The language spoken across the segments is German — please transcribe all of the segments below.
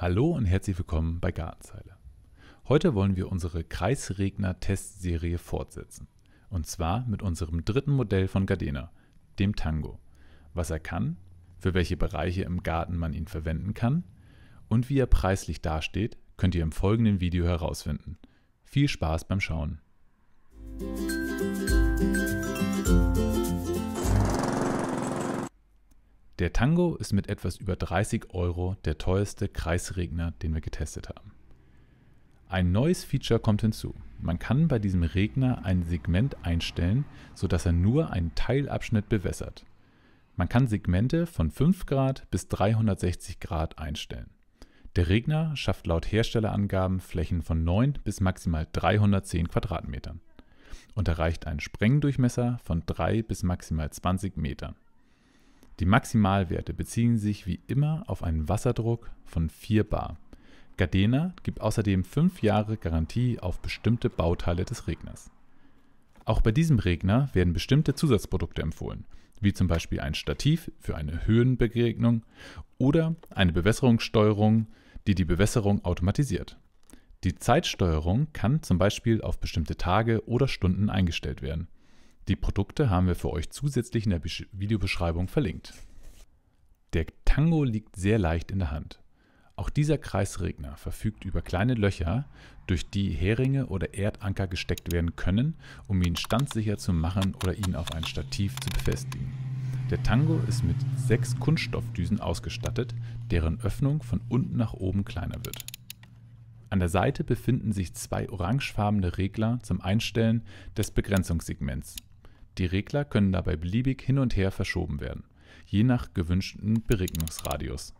Hallo und herzlich willkommen bei Gartenzeile. Heute wollen wir unsere Kreisregner-Testserie fortsetzen. Und zwar mit unserem dritten Modell von Gardena, dem Tango. Was er kann, für welche Bereiche im Garten man ihn verwenden kann und wie er preislich dasteht, könnt ihr im folgenden Video herausfinden. Viel Spaß beim Schauen! Musik Der Tango ist mit etwas über 30 Euro der teuerste Kreisregner, den wir getestet haben. Ein neues Feature kommt hinzu. Man kann bei diesem Regner ein Segment einstellen, sodass er nur einen Teilabschnitt bewässert. Man kann Segmente von 5 Grad bis 360 Grad einstellen. Der Regner schafft laut Herstellerangaben Flächen von 9 bis maximal 310 Quadratmetern und erreicht einen Sprengdurchmesser von 3 bis maximal 20 Metern. Die Maximalwerte beziehen sich wie immer auf einen Wasserdruck von 4 bar. Gardena gibt außerdem 5 Jahre Garantie auf bestimmte Bauteile des Regners. Auch bei diesem Regner werden bestimmte Zusatzprodukte empfohlen, wie zum Beispiel ein Stativ für eine Höhenbegegnung oder eine Bewässerungssteuerung, die die Bewässerung automatisiert. Die Zeitsteuerung kann zum Beispiel auf bestimmte Tage oder Stunden eingestellt werden. Die Produkte haben wir für euch zusätzlich in der Videobeschreibung verlinkt. Der Tango liegt sehr leicht in der Hand. Auch dieser Kreisregner verfügt über kleine Löcher, durch die Heringe oder Erdanker gesteckt werden können, um ihn standsicher zu machen oder ihn auf ein Stativ zu befestigen. Der Tango ist mit sechs Kunststoffdüsen ausgestattet, deren Öffnung von unten nach oben kleiner wird. An der Seite befinden sich zwei orangefarbene Regler zum Einstellen des Begrenzungssegments, die Regler können dabei beliebig hin und her verschoben werden, je nach gewünschten Beregnungsradius.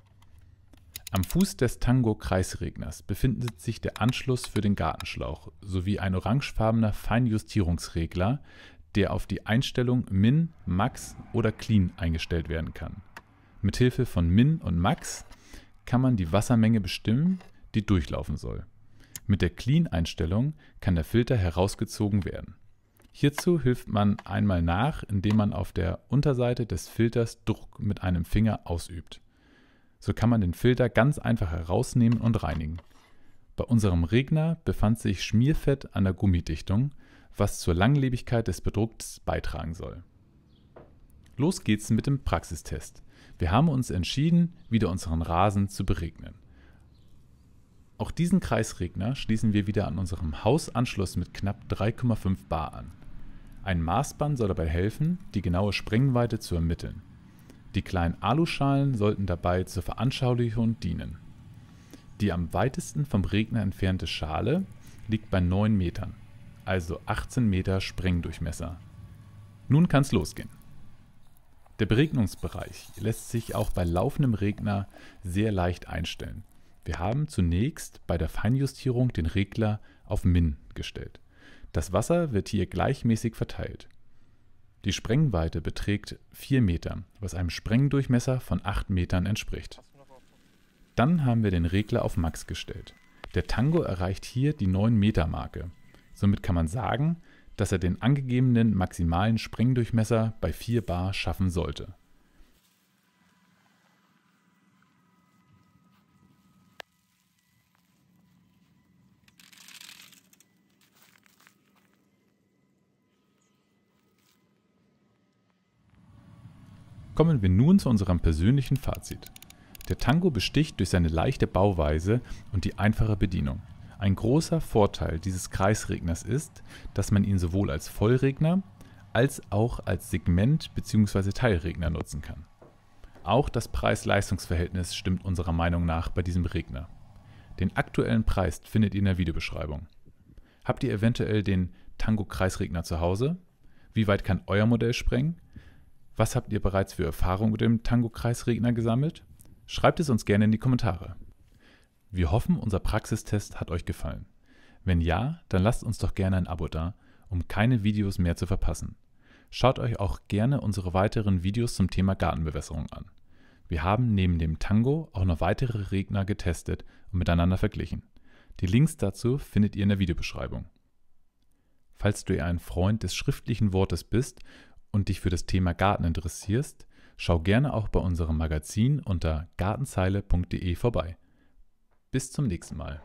Am Fuß des Tango-Kreisregners befindet sich der Anschluss für den Gartenschlauch sowie ein orangefarbener Feinjustierungsregler, der auf die Einstellung Min, Max oder Clean eingestellt werden kann. Mithilfe von Min und Max kann man die Wassermenge bestimmen, die durchlaufen soll. Mit der Clean-Einstellung kann der Filter herausgezogen werden. Hierzu hilft man einmal nach, indem man auf der Unterseite des Filters Druck mit einem Finger ausübt. So kann man den Filter ganz einfach herausnehmen und reinigen. Bei unserem Regner befand sich Schmierfett an der Gummidichtung, was zur Langlebigkeit des Bedrucks beitragen soll. Los geht's mit dem Praxistest. Wir haben uns entschieden, wieder unseren Rasen zu beregnen. Auch diesen Kreisregner schließen wir wieder an unserem Hausanschluss mit knapp 3,5 bar an. Ein Maßband soll dabei helfen, die genaue Sprengweite zu ermitteln. Die kleinen Aluschalen sollten dabei zur Veranschaulichung dienen. Die am weitesten vom Regner entfernte Schale liegt bei 9 Metern, also 18 Meter Sprengdurchmesser. Nun kann es losgehen. Der Beregnungsbereich lässt sich auch bei laufendem Regner sehr leicht einstellen. Wir haben zunächst bei der Feinjustierung den Regler auf Min gestellt. Das Wasser wird hier gleichmäßig verteilt. Die Sprengweite beträgt 4 Meter, was einem Sprengdurchmesser von 8 Metern entspricht. Dann haben wir den Regler auf Max gestellt. Der Tango erreicht hier die 9 Meter Marke. Somit kann man sagen, dass er den angegebenen maximalen Sprengdurchmesser bei 4 Bar schaffen sollte. Kommen wir nun zu unserem persönlichen Fazit. Der Tango besticht durch seine leichte Bauweise und die einfache Bedienung. Ein großer Vorteil dieses Kreisregners ist, dass man ihn sowohl als Vollregner als auch als Segment- bzw. Teilregner nutzen kann. Auch das Preis-Leistungs-Verhältnis stimmt unserer Meinung nach bei diesem Regner. Den aktuellen Preis findet ihr in der Videobeschreibung. Habt ihr eventuell den Tango Kreisregner zu Hause? Wie weit kann euer Modell sprengen? Was habt ihr bereits für Erfahrungen mit dem Tango-Kreisregner gesammelt? Schreibt es uns gerne in die Kommentare. Wir hoffen, unser Praxistest hat euch gefallen. Wenn ja, dann lasst uns doch gerne ein Abo da, um keine Videos mehr zu verpassen. Schaut euch auch gerne unsere weiteren Videos zum Thema Gartenbewässerung an. Wir haben neben dem Tango auch noch weitere Regner getestet und miteinander verglichen. Die Links dazu findet ihr in der Videobeschreibung. Falls du eher ein Freund des schriftlichen Wortes bist, und dich für das Thema Garten interessierst, schau gerne auch bei unserem Magazin unter gartenzeile.de vorbei. Bis zum nächsten Mal.